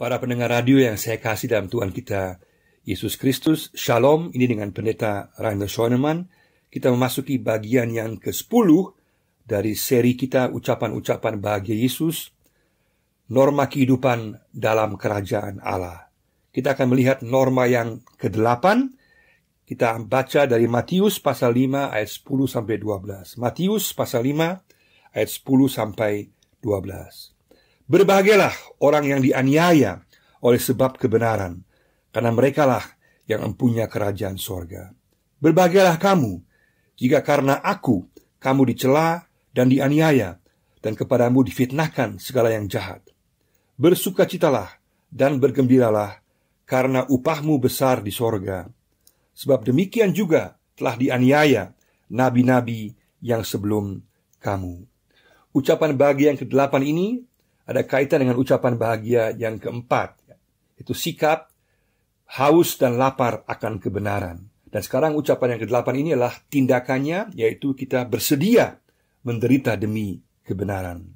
Para pendengar radio yang saya kasih dalam Tuhan kita, Yesus Kristus, Shalom, ini dengan pendeta Rainer Schoenemann, kita memasuki bagian yang ke-10 dari seri kita ucapan-ucapan bahagia Yesus, norma kehidupan dalam kerajaan Allah. Kita akan melihat norma yang ke-8, kita baca dari Matius pasal 5 ayat 10 sampai 12. Matius pasal 5 ayat 10 sampai 12. Berbahagialah orang yang dianiaya oleh sebab kebenaran, karena merekalah yang empunya kerajaan sorga. Berbahagialah kamu, jika karena aku, kamu dicela dan dianiaya, dan kepadamu difitnahkan segala yang jahat. Bersukacitalah dan bergembiralah, karena upahmu besar di sorga. Sebab demikian juga telah dianiaya nabi-nabi yang sebelum kamu. Ucapan bagi yang ke-8 ini ada kaitan dengan ucapan bahagia yang keempat. Itu sikap haus dan lapar akan kebenaran. Dan sekarang ucapan yang kedelapan ini adalah tindakannya, yaitu kita bersedia menderita demi kebenaran.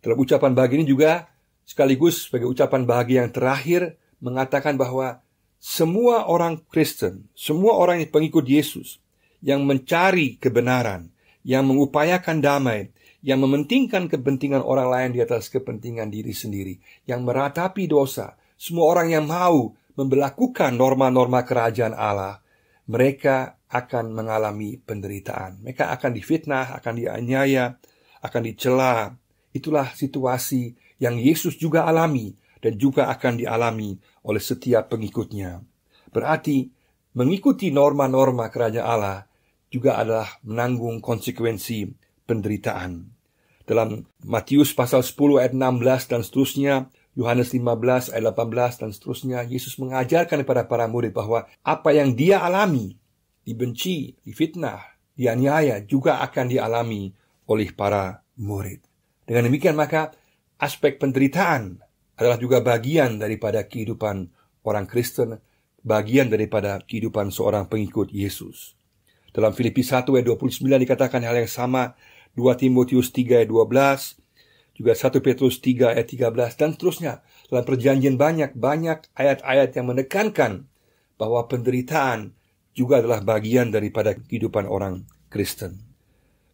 Dalam ucapan bahagia ini juga sekaligus sebagai ucapan bahagia yang terakhir mengatakan bahwa semua orang Kristen, semua orang yang pengikut Yesus yang mencari kebenaran, yang mengupayakan damai, yang mementingkan kepentingan orang lain di atas kepentingan diri sendiri, yang meratapi dosa, semua orang yang mau memperlakukan norma-norma kerajaan Allah, mereka akan mengalami penderitaan. Mereka akan difitnah, akan dianiaya, akan dicela. Itulah situasi yang Yesus juga alami dan juga akan dialami oleh setiap pengikutnya. Berarti mengikuti norma-norma kerajaan Allah juga adalah menanggung konsekuensi penderitaan. Dalam Matius pasal 10 ayat 16 dan seterusnya, Yohanes 15 ayat 18 dan seterusnya, Yesus mengajarkan kepada para murid bahwa apa yang dia alami, dibenci, difitnah, dianiaya juga akan dialami oleh para murid. Dengan demikian maka aspek penderitaan adalah juga bagian daripada kehidupan orang Kristen, bagian daripada kehidupan seorang pengikut Yesus. Dalam Filipi 1 ayat 29 dikatakan hal yang sama, 2 Timotius 3 ayat 12, juga 1 Petrus 3 ayat 13 dan seterusnya. Dalam perjanjian banyak banyak ayat-ayat yang menekankan bahwa penderitaan juga adalah bagian daripada kehidupan orang Kristen.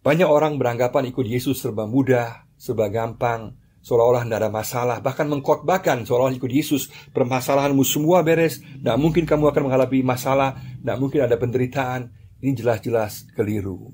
Banyak orang beranggapan ikut Yesus serba mudah, serba gampang, seolah-olah tidak ada masalah, bahkan mengkotbahkan seolah-olah ikut Yesus, permasalahanmu semua beres, tidak mungkin kamu akan mengalami masalah, tidak mungkin ada penderitaan, ini jelas-jelas keliru.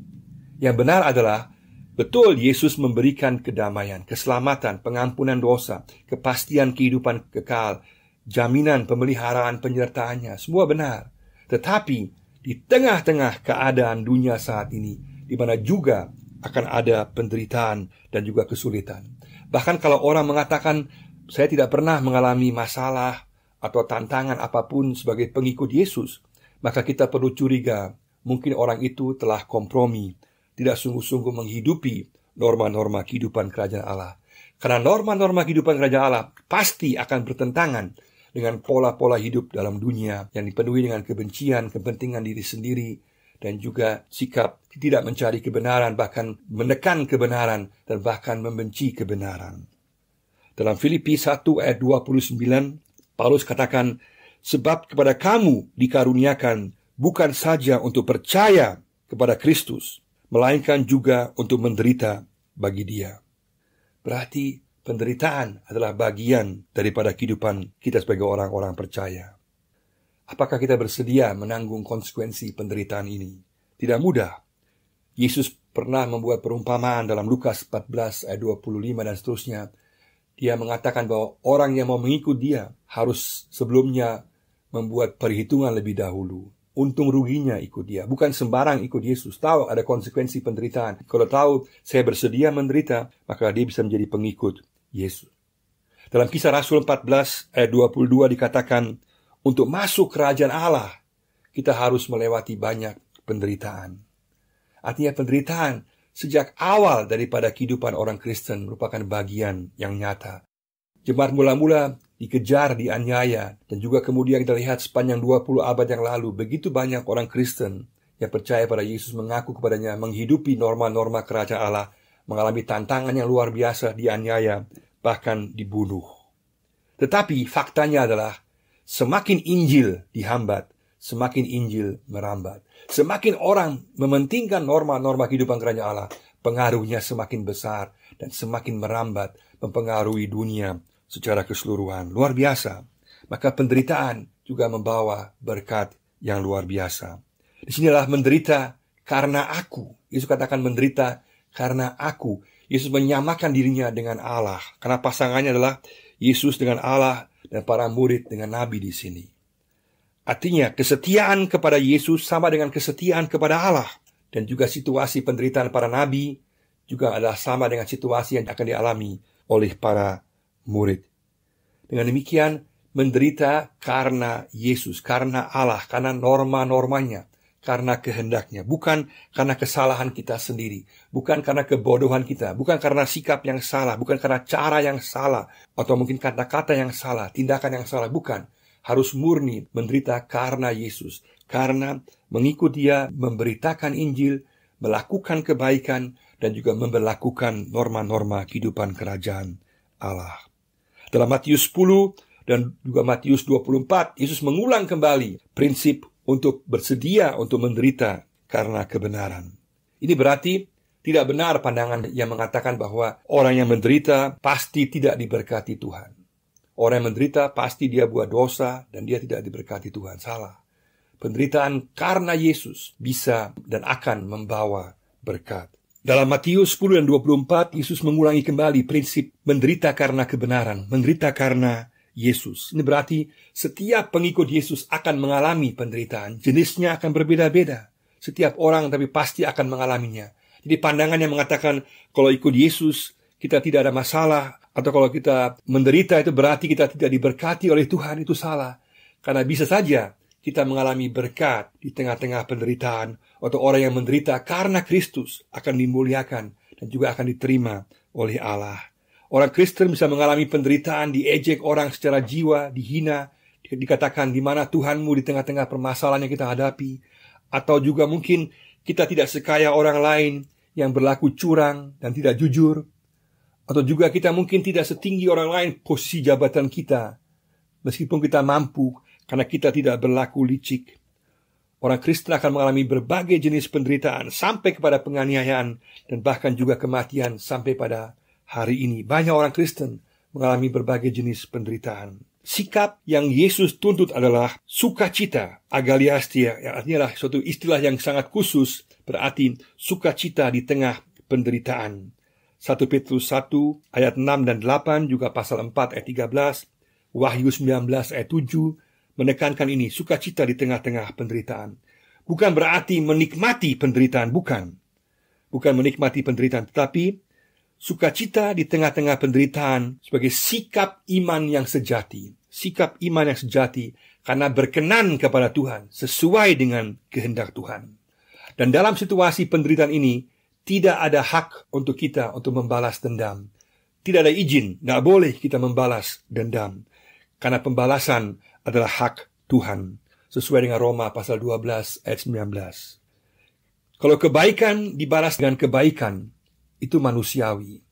Yang benar adalah Betul, Yesus memberikan kedamaian, keselamatan, pengampunan dosa, kepastian kehidupan kekal, jaminan pemeliharaan penyertaannya, semua benar. Tetapi di tengah-tengah keadaan dunia saat ini, di mana juga akan ada penderitaan dan juga kesulitan. Bahkan kalau orang mengatakan saya tidak pernah mengalami masalah atau tantangan apapun sebagai pengikut Yesus, maka kita perlu curiga, mungkin orang itu telah kompromi tidak sungguh-sungguh menghidupi norma-norma kehidupan kerajaan Allah. Karena norma-norma kehidupan kerajaan Allah pasti akan bertentangan dengan pola-pola hidup dalam dunia yang dipenuhi dengan kebencian, kepentingan diri sendiri, dan juga sikap tidak mencari kebenaran, bahkan menekan kebenaran, dan bahkan membenci kebenaran. Dalam Filipi 1 ayat 29, Paulus katakan, Sebab kepada kamu dikaruniakan bukan saja untuk percaya kepada Kristus, melainkan juga untuk menderita bagi dia. Berarti penderitaan adalah bagian daripada kehidupan kita sebagai orang-orang percaya. Apakah kita bersedia menanggung konsekuensi penderitaan ini? Tidak mudah. Yesus pernah membuat perumpamaan dalam Lukas 14 ayat 25 dan seterusnya. Dia mengatakan bahwa orang yang mau mengikut dia harus sebelumnya membuat perhitungan lebih dahulu untung ruginya ikut dia. Bukan sembarang ikut Yesus. Tahu ada konsekuensi penderitaan. Kalau tahu saya bersedia menderita, maka dia bisa menjadi pengikut Yesus. Dalam kisah Rasul 14 ayat 22 dikatakan, untuk masuk kerajaan Allah, kita harus melewati banyak penderitaan. Artinya penderitaan sejak awal daripada kehidupan orang Kristen merupakan bagian yang nyata. Jemaat mula-mula dikejar, dianiaya, dan juga kemudian kita lihat sepanjang 20 abad yang lalu begitu banyak orang Kristen yang percaya pada Yesus mengaku kepadanya menghidupi norma-norma kerajaan Allah, mengalami tantangan yang luar biasa, dianiaya, bahkan dibunuh. Tetapi faktanya adalah semakin Injil dihambat, semakin Injil merambat. Semakin orang mementingkan norma-norma kehidupan kerajaan Allah, pengaruhnya semakin besar dan semakin merambat, mempengaruhi dunia secara keseluruhan. Luar biasa. Maka penderitaan juga membawa berkat yang luar biasa. Disinilah menderita karena aku. Yesus katakan menderita karena aku. Yesus menyamakan dirinya dengan Allah. Karena pasangannya adalah Yesus dengan Allah dan para murid dengan nabi di sini. Artinya, kesetiaan kepada Yesus sama dengan kesetiaan kepada Allah, dan juga situasi penderitaan para nabi juga adalah sama dengan situasi yang akan dialami oleh para murid. Dengan demikian, menderita karena Yesus, karena Allah, karena norma-normanya, karena kehendaknya, bukan karena kesalahan kita sendiri, bukan karena kebodohan kita, bukan karena sikap yang salah, bukan karena cara yang salah, atau mungkin kata-kata yang salah, tindakan yang salah, bukan. Harus murni menderita karena Yesus, karena mengikuti Dia, memberitakan Injil, melakukan kebaikan, dan juga memperlakukan norma-norma kehidupan kerajaan Allah. Dalam Matius 10 dan juga Matius 24, Yesus mengulang kembali prinsip untuk bersedia untuk menderita karena kebenaran. Ini berarti tidak benar pandangan yang mengatakan bahwa orang yang menderita pasti tidak diberkati Tuhan. Orang yang menderita pasti dia buat dosa dan dia tidak diberkati Tuhan. Salah. Penderitaan karena Yesus bisa dan akan membawa berkat. Dalam Matius 10 dan 24, Yesus mengulangi kembali prinsip menderita karena kebenaran, menderita karena Yesus. Ini berarti setiap pengikut Yesus akan mengalami penderitaan. Jenisnya akan berbeda-beda. Setiap orang tapi pasti akan mengalaminya. Jadi pandangan yang mengatakan kalau ikut Yesus kita tidak ada masalah atau kalau kita menderita itu berarti kita tidak diberkati oleh Tuhan itu salah. Karena bisa saja kita mengalami berkat di tengah-tengah penderitaan atau orang yang menderita karena Kristus akan dimuliakan dan juga akan diterima oleh Allah. Orang Kristen bisa mengalami penderitaan, diejek orang secara jiwa, dihina, dikatakan di mana Tuhanmu di tengah-tengah permasalahan yang kita hadapi, atau juga mungkin kita tidak sekaya orang lain yang berlaku curang dan tidak jujur, atau juga kita mungkin tidak setinggi orang lain posisi jabatan kita, meskipun kita mampu karena kita tidak berlaku licik. Orang Kristen akan mengalami berbagai jenis penderitaan sampai kepada penganiayaan dan bahkan juga kematian sampai pada hari ini. Banyak orang Kristen mengalami berbagai jenis penderitaan. Sikap yang Yesus tuntut adalah sukacita, agaliastia, yang artinya adalah suatu istilah yang sangat khusus, berarti sukacita di tengah penderitaan. 1 Petrus 1 ayat 6 dan 8 juga pasal 4 ayat 13, Wahyu 19 ayat 7, menekankan ini, sukacita di tengah-tengah penderitaan. Bukan berarti menikmati penderitaan, bukan. Bukan menikmati penderitaan, tetapi sukacita di tengah-tengah penderitaan sebagai sikap iman yang sejati. Sikap iman yang sejati karena berkenan kepada Tuhan sesuai dengan kehendak Tuhan. Dan dalam situasi penderitaan ini, tidak ada hak untuk kita untuk membalas dendam. Tidak ada izin, tidak boleh kita membalas dendam karena pembalasan adalah hak Tuhan sesuai dengan Roma pasal 12 ayat 19. Kalau kebaikan dibalas dengan kebaikan itu manusiawi.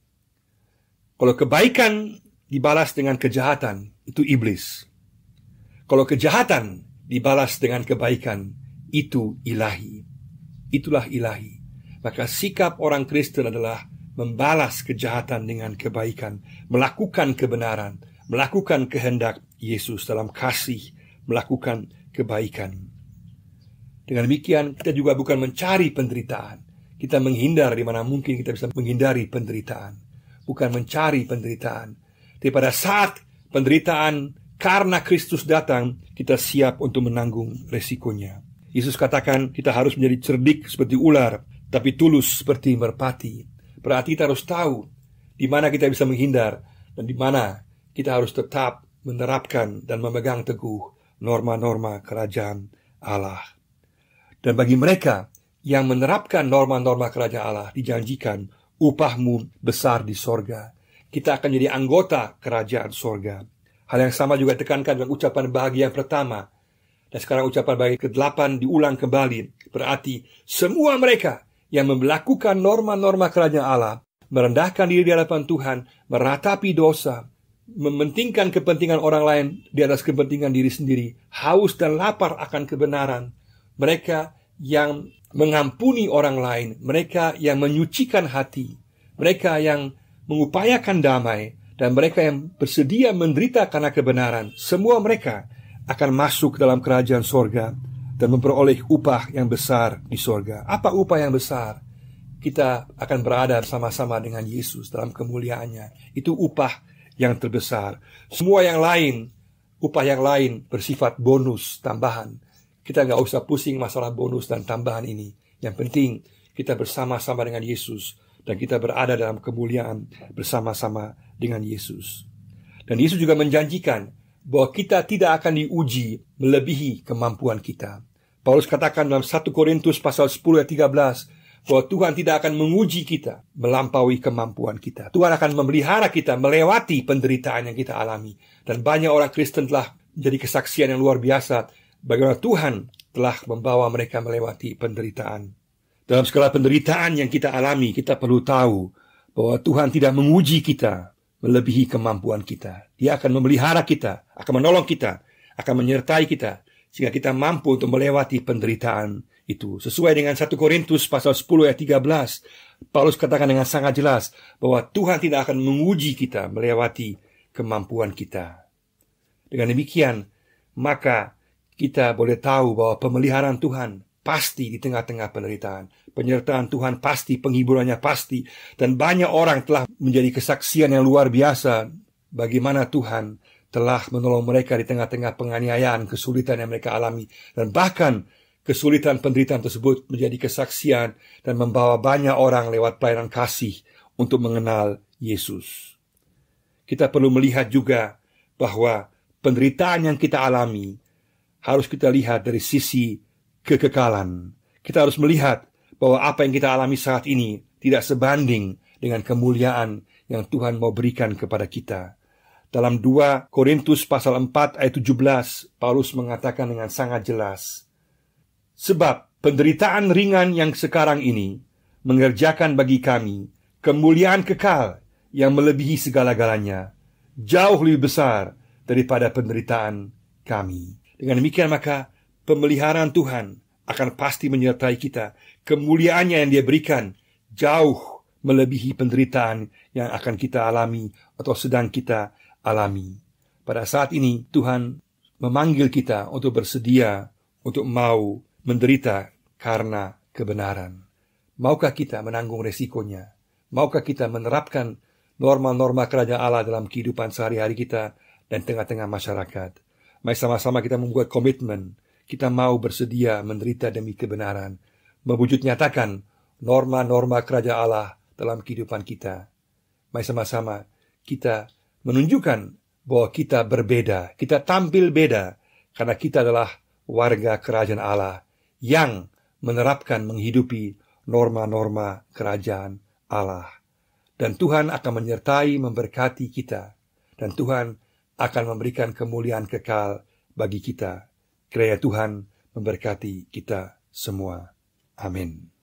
Kalau kebaikan dibalas dengan kejahatan itu iblis. Kalau kejahatan dibalas dengan kebaikan itu ilahi. Itulah ilahi. Maka sikap orang Kristen adalah membalas kejahatan dengan kebaikan, melakukan kebenaran, melakukan kehendak Yesus dalam kasih, melakukan kebaikan. Dengan demikian, kita juga bukan mencari penderitaan. Kita menghindar di mana mungkin kita bisa menghindari penderitaan. Bukan mencari penderitaan. Tapi pada saat penderitaan karena Kristus datang, kita siap untuk menanggung resikonya. Yesus katakan kita harus menjadi cerdik seperti ular, tapi tulus seperti merpati. Berarti kita harus tahu di mana kita bisa menghindar dan di mana kita harus tetap menerapkan dan memegang teguh norma-norma kerajaan Allah. Dan bagi mereka yang menerapkan norma-norma kerajaan Allah dijanjikan upahmu besar di sorga. Kita akan jadi anggota kerajaan sorga. Hal yang sama juga tekankan dengan ucapan bahagia yang pertama. Dan sekarang ucapan bahagia ke-8 diulang kembali. Berarti semua mereka yang melakukan norma-norma kerajaan Allah merendahkan diri di hadapan Tuhan, meratapi dosa, mementingkan kepentingan orang lain di atas kepentingan diri sendiri, haus dan lapar akan kebenaran. Mereka yang mengampuni orang lain, mereka yang menyucikan hati, mereka yang mengupayakan damai, dan mereka yang bersedia menderita karena kebenaran, semua mereka akan masuk dalam kerajaan sorga dan memperoleh upah yang besar di sorga. Apa upah yang besar? Kita akan berada sama-sama dengan Yesus dalam kemuliaannya. Itu upah yang terbesar. Semua yang lain, upah yang lain bersifat bonus tambahan. Kita nggak usah pusing masalah bonus dan tambahan ini. Yang penting kita bersama-sama dengan Yesus dan kita berada dalam kemuliaan bersama-sama dengan Yesus. Dan Yesus juga menjanjikan bahwa kita tidak akan diuji melebihi kemampuan kita. Paulus katakan dalam 1 Korintus pasal 10 ayat 13, bahwa Tuhan tidak akan menguji kita melampaui kemampuan kita. Tuhan akan memelihara kita melewati penderitaan yang kita alami. Dan banyak orang Kristen telah menjadi kesaksian yang luar biasa bagaimana Tuhan telah membawa mereka melewati penderitaan. Dalam segala penderitaan yang kita alami, kita perlu tahu bahwa Tuhan tidak menguji kita melebihi kemampuan kita. Dia akan memelihara kita, akan menolong kita, akan menyertai kita sehingga kita mampu untuk melewati penderitaan itu. Sesuai dengan 1 Korintus pasal 10 ayat 13, Paulus katakan dengan sangat jelas bahwa Tuhan tidak akan menguji kita melewati kemampuan kita. Dengan demikian, maka kita boleh tahu bahwa pemeliharaan Tuhan pasti di tengah-tengah penderitaan. Penyertaan Tuhan pasti, penghiburannya pasti. Dan banyak orang telah menjadi kesaksian yang luar biasa bagaimana Tuhan telah menolong mereka di tengah-tengah penganiayaan, kesulitan yang mereka alami. Dan bahkan Kesulitan penderitaan tersebut menjadi kesaksian dan membawa banyak orang lewat pelayanan kasih untuk mengenal Yesus. Kita perlu melihat juga bahwa penderitaan yang kita alami harus kita lihat dari sisi kekekalan. Kita harus melihat bahwa apa yang kita alami saat ini tidak sebanding dengan kemuliaan yang Tuhan mau berikan kepada kita. Dalam 2 Korintus pasal 4 ayat 17, Paulus mengatakan dengan sangat jelas, Sebab penderitaan ringan yang sekarang ini mengerjakan bagi kami kemuliaan kekal yang melebihi segala-galanya, jauh lebih besar daripada penderitaan kami. Dengan demikian maka pemeliharaan Tuhan akan pasti menyertai kita. Kemuliaannya yang dia berikan jauh melebihi penderitaan yang akan kita alami atau sedang kita alami. Pada saat ini Tuhan memanggil kita untuk bersedia, untuk mau menderita karena kebenaran. Maukah kita menanggung resikonya? Maukah kita menerapkan norma-norma kerajaan Allah dalam kehidupan sehari-hari kita dan tengah-tengah masyarakat? Mari sama-sama kita membuat komitmen. Kita mau bersedia menderita demi kebenaran. Mewujud nyatakan norma-norma kerajaan Allah dalam kehidupan kita. Mari sama-sama kita menunjukkan bahwa kita berbeda, kita tampil beda, karena kita adalah warga kerajaan Allah yang menerapkan menghidupi norma-norma kerajaan Allah. Dan Tuhan akan menyertai memberkati kita. Dan Tuhan akan memberikan kemuliaan kekal bagi kita. Kiranya Tuhan memberkati kita semua. Amin.